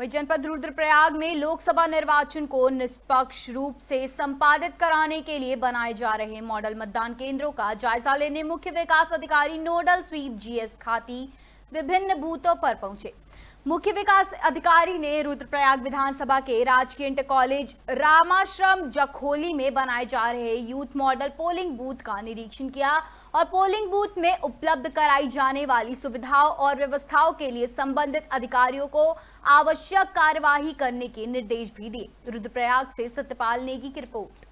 वही जनपद रुद्रप्रयाग में लोकसभा निर्वाचन को निष्पक्ष रूप से संपादित कराने के लिए बनाए जा रहे मॉडल मतदान केंद्रों का जायजा लेने मुख्य विकास अधिकारी नोडल स्वीप जीएस खाती विभिन्न बूथों पर पहुंचे मुख्य विकास अधिकारी ने रुद्रप्रयाग विधानसभा के राजकीय इंटर कॉलेज रामाश्रम जखोली में बनाए जा रहे यूथ मॉडल पोलिंग बूथ का निरीक्षण किया और पोलिंग बूथ में उपलब्ध कराई जाने वाली सुविधाओं और व्यवस्थाओं के लिए संबंधित अधिकारियों को आवश्यक कार्यवाही करने के निर्देश भी दिए रुद्रप्रयाग से सत्यपाल नेगी की रिपोर्ट